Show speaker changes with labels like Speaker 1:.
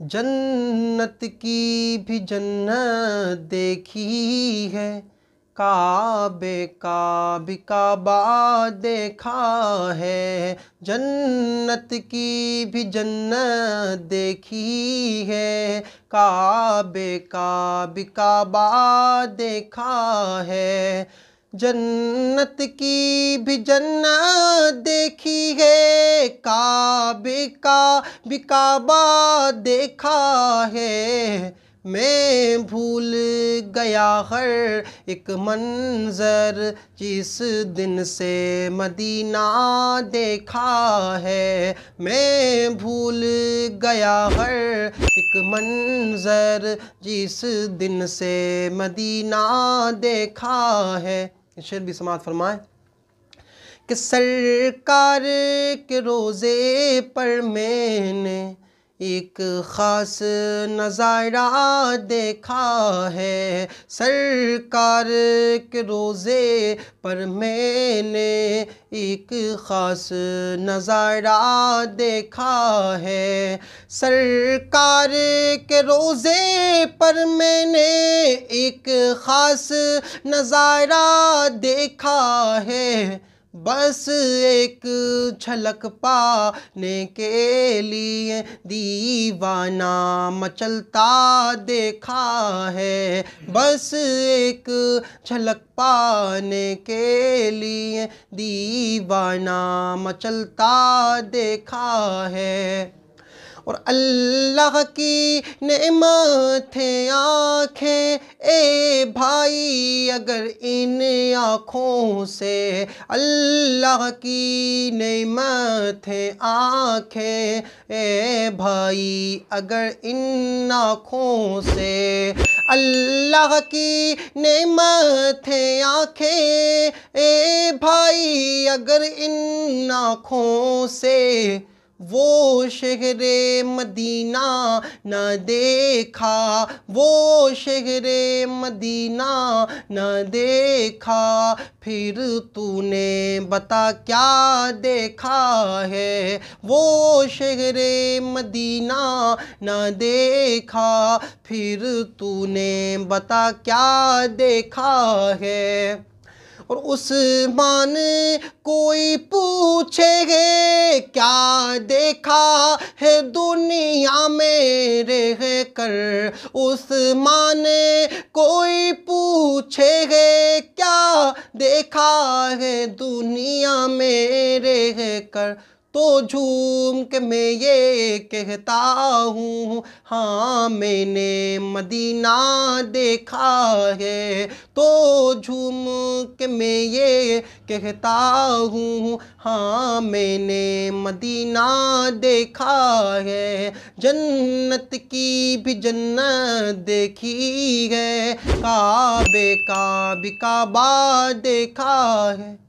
Speaker 1: जन्नत की भी जन्नत देखी है काबे का भी काबा देखा है जन्नत की भी जन्नत देखी है काबे का भी काबा देखा है जन्नत की भी जन्नत देखी का बिका बिकाबा देखा है मैं भूल गया हर एक मंज़र जिस दिन से मदीना देखा है मैं भूल गया हर एक मंज़र जिस दिन से मदीना देखा है शेर भी समाज फरमाए कि सरकार के रोज़े पर मैंने एक ख़ास नज़ारा देखा है सरकार के रोज़े पर मैंने एक ख़ास नज़ारा देखा है सरकार के रोज़े पर मैंने एक ख़ास नज़ारा देखा है बस एक छलक पाने के लिए दीवाना मचलता देखा है बस एक छलक पाने के लिए दीवाना मचलता देखा है और अल्लाह की नमत है आँखें ए भाई अगर इन आँखों से अल्लाह की नमत है आँखें ए भाई अगर इन आँखों से अल्लाह की नमत है आँखें ए भाई अगर इन आँखों से वो शहर मदीना न देखा वो शहर मदीना न देखा फिर तूने बता क्या देखा है वो शहर मदीना न देखा फिर तूने बता क्या देखा है और उस्मान कोई पूछेगे क्या देखा है दुनिया में रह कर उस्मान कोई पूछेगे क्या देखा है दुनिया में रह कर तो झूम के मैं ये कहता हूँ हाँ मैंने मदीना देखा है तो झूम के मैं ये कहता हूँ हाँ मैंने मदीना देखा है जन्नत की भी जन्नत देखी है काबे का भी काबा देखा है